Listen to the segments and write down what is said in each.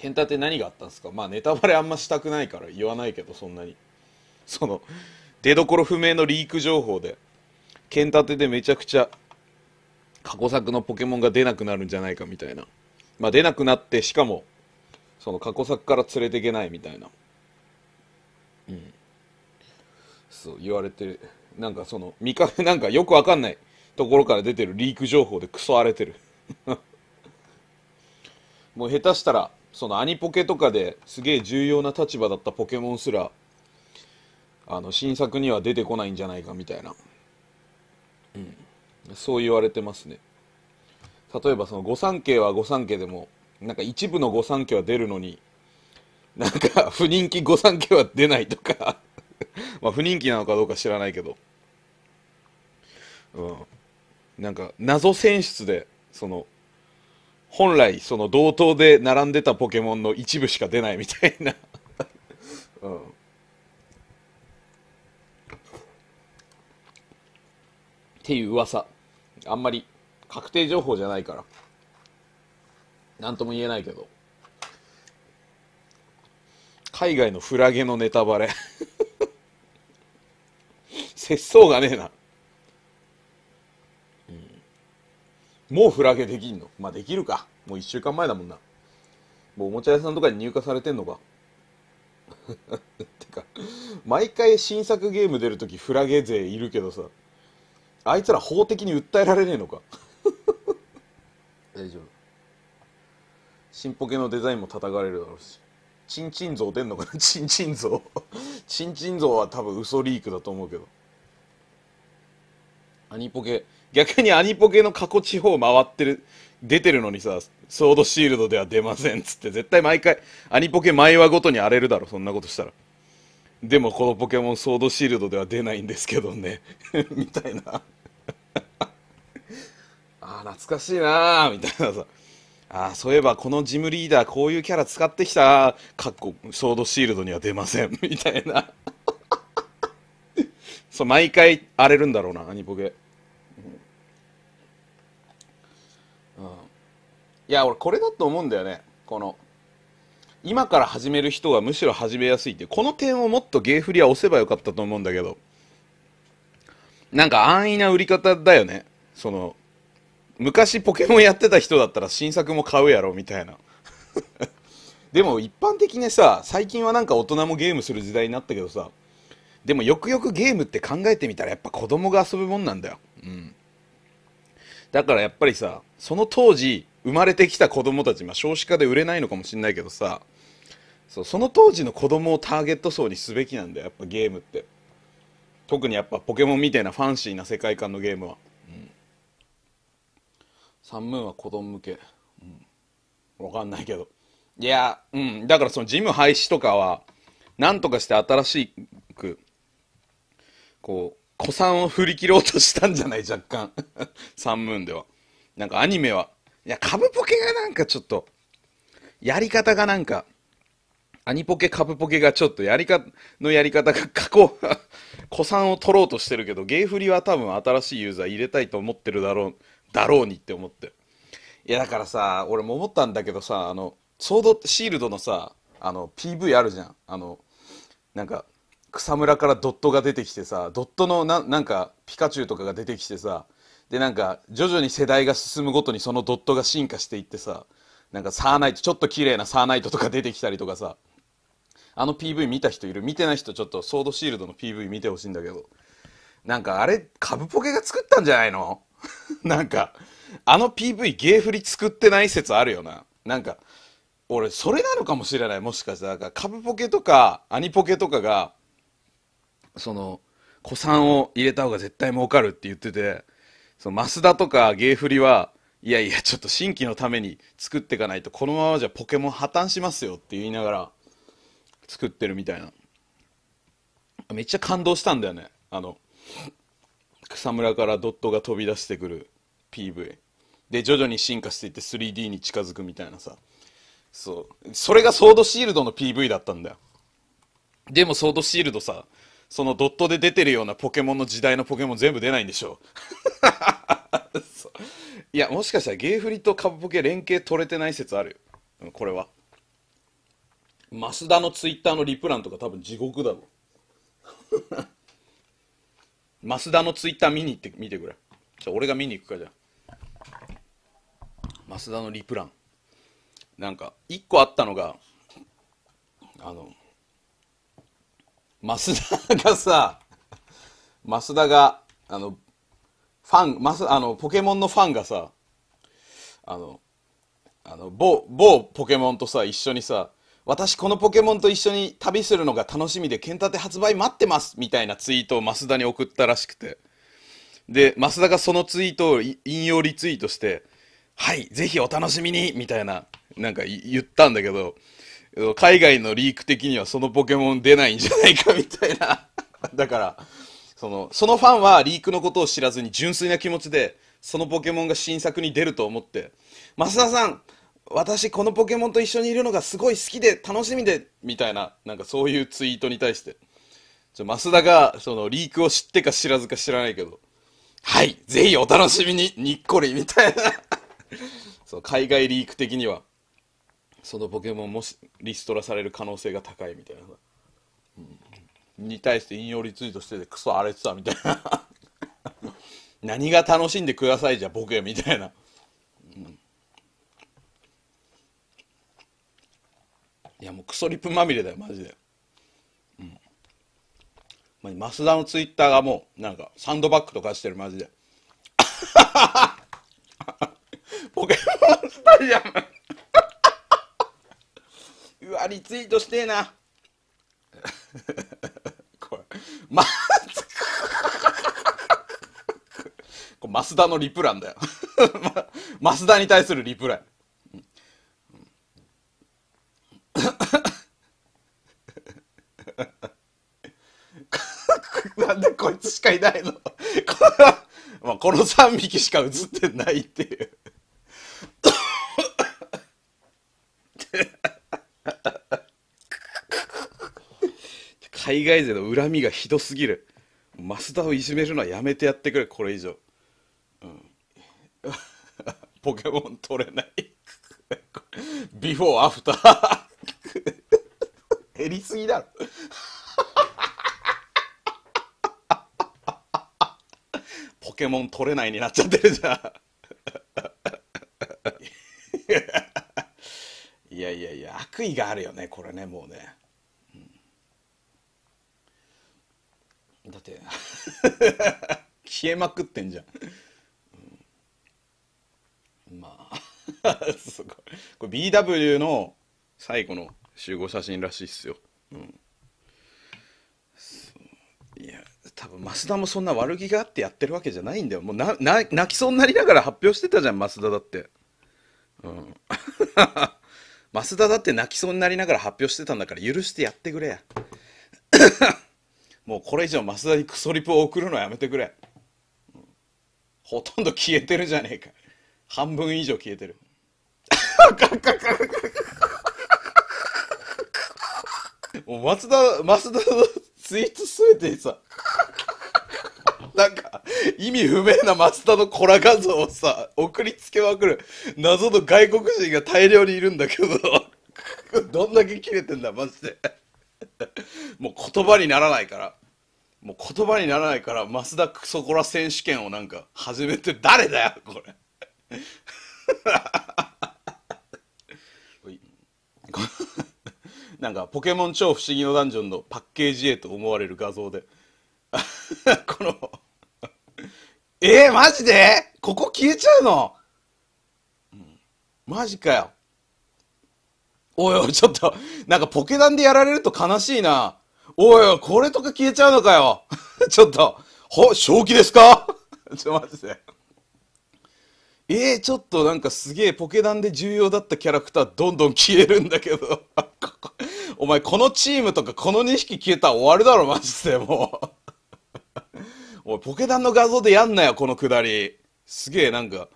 ケンタって何があったんですかまあネタバレあんましたくないから言わないけどそんなに その出どころ不明のリーク情報でケンタでめちゃくちゃ過去作のポケモンが出なくなるんじゃないかみたいなまあ出なくなってしかもその過去作から連れていけないみたいなうんそう言われてるなんかその見かけ なんかよくわかんないところから出てるリーク情報でクソ荒れてる もう下手したらそのアニポケとかですげえ重要な立場だったポケモンすらあの新作には出てこないんじゃないかみたいな、うん、そう言われてますね例えばその御三家は御三家でもなんか一部の御三家は出るのになんか 不人気御三家は出ないとか まあ不人気なのかどうか知らないけどうんなんか謎選出でその本来その同等で並んでたポケモンの一部しか出ないみたいな うん、っていう噂あんまり確定情報じゃないから何とも言えないけど海外のフラゲのネタバレ 節操がねえなもうフラゲできんのまあできるか。もう1週間前だもんな。もうおもちゃ屋さんとかに入荷されてんのか。てか、毎回新作ゲーム出るときフラゲ勢いるけどさ、あいつら法的に訴えられねえのか。大丈夫。新ポケのデザインも叩かれるだろうし。チンチン像出んのかな チンチン像。チンチン像は多分嘘リークだと思うけど。アニポケ。逆にアニポケの過去地方回ってる、出てるのにさ、ソードシールドでは出ませんっつって、絶対毎回、アニポケ毎話ごとに荒れるだろ、そんなことしたら。でもこのポケモンソードシールドでは出ないんですけどね みたいな あ懐かしいなーみたいなさあそういえばこのジムリーダーこういうキャラ使ってきたかっこソードシールドには出ませんみたいな そう毎回荒れるんだろうなアニポケいや俺これだと思うんだよねこの今から始める人はむしろ始めやすいってこの点をもっとゲーフリは押せばよかったと思うんだけどなんか安易な売り方だよねその昔ポケモンやってた人だったら新作も買うやろみたいな でも一般的にさ最近はなんか大人もゲームする時代になったけどさでもよくよくゲームって考えてみたらやっぱ子供が遊ぶもんなんだようんだからやっぱりさその当時生まれてきた子供たち、まあ、少子化で売れないのかもしれないけどさそうその当時の子供をターゲット層にすべきなんだよやっぱゲームって特にやっぱポケモンみたいなファンシーな世界観のゲームは、うん、サンムーンは子供向け、うん、分かんないけどいやうんだからそのジム廃止とかはなんとかして新しくこう古参を振り切ろうとしたんじゃない若干サンムーンではなんかアニメはいや、株ポケがなんかちょっと、やり方がなんか、アニポケ、株ポケがちょっとやりか、のやり方が過去、古参を取ろうとしてるけど、ゲーフリは多分新しいユーザー入れたいと思ってるだろう、だろうにって思って。いや、だからさ、俺も思ったんだけどさ、あの、ソード、シールドのさ、あの、PV あるじゃん。あの、なんか、草むらからドットが出てきてさ、ドットのな、なんか、ピカチュウとかが出てきてさ、でなんか徐々に世代が進むごとにそのドットが進化していってさなんかサーナイトちょっと綺麗なサーナイトとか出てきたりとかさあの PV 見た人いる見てない人ちょっとソードシールドの PV 見てほしいんだけどなんかあれブポケが作ったんじゃないの なんかあの PV ゲーフリ作ってない説あるよななんか俺それなのかもしれないもしかしたらかブポケとかアニポケとかがその古参を入れた方が絶対儲かるって言っててその増田とかゲーフリは、いやいや、ちょっと新規のために作っていかないと、このままじゃポケモン破綻しますよって言いながら作ってるみたいな。めっちゃ感動したんだよね。あの、草むらからドットが飛び出してくる PV。で、徐々に進化していって 3D に近づくみたいなさ。そう。それがソードシールドの PV だったんだよ。でもソードシールドさ、そのドットで出てるようなポケモンの時代のポケモン全部出ないんでしょう いやもしかしたらゲーフリとカブポケ連携取れてない説あるよこれは増田のツイッターのリプランとか多分地獄だろ増田 のツイッター見に行って見てくれじゃ俺が見に行くかじゃ増田のリプランなんか1個あったのがあの増田がさ、増田が、あの、ファン、マス、あの、ポケモンのファンがさ、あの、あの、某、某ポケモンとさ、一緒にさ、私このポケモンと一緒に旅するのが楽しみで、剣立て発売待ってますみたいなツイートを増田に送ったらしくて。で、増田がそのツイートを引用リツイートして、はい、ぜひお楽しみにみたいな、なんか言ったんだけど、海外のリーク的にはそのポケモン出ないんじゃないかみたいな。だから、その、そのファンはリークのことを知らずに純粋な気持ちで、そのポケモンが新作に出ると思って、増田さん、私このポケモンと一緒にいるのがすごい好きで楽しみで、みたいな、なんかそういうツイートに対して、ちょ増田が、その、リークを知ってか知らずか知らないけど、はい、ぜひお楽しみに、にっこり、みたいな。そう、海外リーク的には。そのポケモンもしリストラされる可能性が高いみたいな、うん、に対して引用リツイートしててクソ荒れてたみたいな 何が楽しんでくださいじゃボケみたいな、うん、いやもうクソリップまみれだよマジで、うん、ま増田のツイッターがもうなんかサンドバッグとかしてるマジで ポケモンスタジアムわリツイートしてえな これまこれ増田のリプランだよ 増田に対するリプラン なんでこいつしかいないのこの3匹しか映ってないっていう海外勢の恨みがひどすぎる増田をいじめるのはやめてやってくれこれ以上、うん、ポケモン取れないビフォーアフター減りすぎだろ ポケモン取れないになっちゃってるじゃん いやいやいや悪意があるよねこれねもうねだって 消えまくってんじゃん、うん、まあ すごいこれ BW の最後の集合写真らしいっすよ、うん、いや多分増田もそんな悪気があってやってるわけじゃないんだよもうな泣きそうになりながら発表してたじゃん増田だってうん 増田だって泣きそうになりながら発表してたんだから許してやってくれやもうこれ以上増田にクソリプを送るのはやめてくれ、ほとんど消えてるじゃねえか半分以上消えてる もう松田増田のツイートすべてにさなんか意味不明な松田のコラ画像をさ送りつけまくる謎の外国人が大量にいるんだけど どんだけ切れてんだマジでもう言葉にならないからもう言葉にならないから増田クソコラ選手権をなんか始めて誰だよこれ なんかポケモン超不思議のダンジョンのパッケージ A と思われる画像で このえー、マジでここ消えちゃうの、うん、マジかよおいおいちょっとなんかポケダンでやられると悲しいなおいおい、これとか消えちゃうのかよ。ちょっと、ほ、正気ですか ちょ、マジで。えー、ちょっとなんかすげえポケダンで重要だったキャラクターどんどん消えるんだけど お前このチームとかこの2匹消えたら終わるだろマジでもうおいポケダンの画像でやんなよこのくだりすげえなんか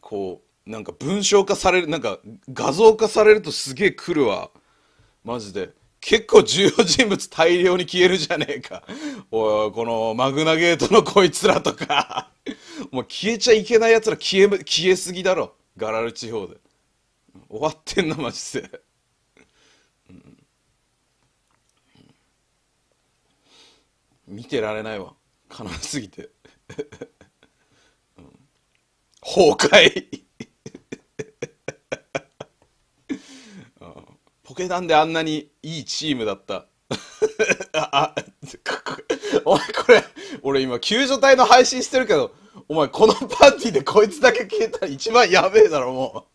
こうなんか文章化されるなんか画像化されるとすげえ来るわマジで。結構重要人物大量に消えるじゃねえか。おい、このマグナゲートのこいつらとかもう消えちゃいけない奴ら消え、消えすぎだろ。ガラル地方で。終わってんな、マジで。見てられないわ。悲しすぎて。崩壊ポケダンであんなにいいチームだった。あ、あ、お前これ、俺今救助隊の配信してるけど、お前このパーティーでこいつだけ消えたら一番やべえだろ、も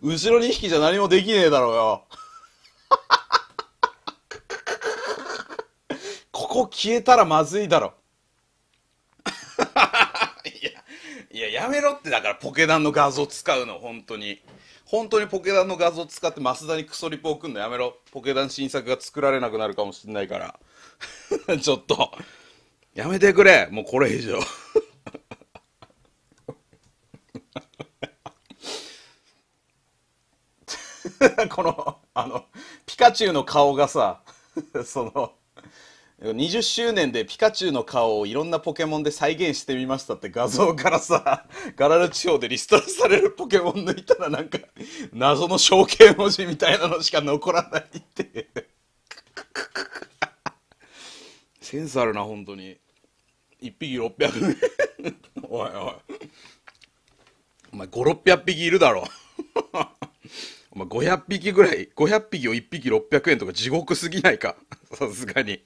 う。後ろ2匹じゃ何もできねえだろうよ。ここ消えたらまずいだろ。いや、いや、やめろってだからポケダンの画像使うの、本当に。本当にポケダンの画像を使って増田にクソリポ送んのやめろ。ポケダン新作が作られなくなるかもしれないから。ちょっと、やめてくれ。もうこれ以上。この、あの、ピカチュウの顔がさ、その、20周年でピカチュウの顔をいろんなポケモンで再現してみましたって画像からさ、ガラル地方でリストラされるポケモン抜いたらなんか、謎の象形文字みたいなのしか残らないって。センスあるな、本当に。1匹600円。おいおい。お前5、600匹いるだろ。お前500匹ぐらい、500匹を1匹600円とか地獄すぎないか。さすがに。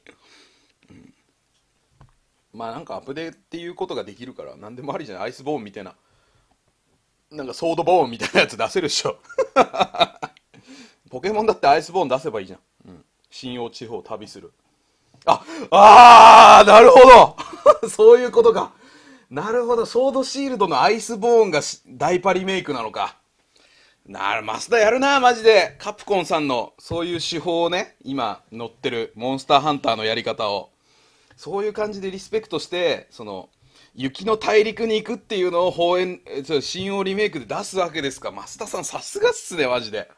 まあなんかアップデートっていうことができるから何でもありじゃないアイスボーンみたいななんかソードボーンみたいなやつ出せるっしょ ポケモンだってアイスボーン出せばいいじゃん、うん、新用地方旅するああーなるほど そういうことかなるほどソードシールドのアイスボーンがダイパリメイクなのかなるマスダやるなマジでカプコンさんのそういう手法をね今乗ってるモンスターハンターのやり方をそういう感じでリスペクトしてその雪の大陸に行くっていうのを放映新王リメイクで出すわけですか増田さんさすがっすねマジで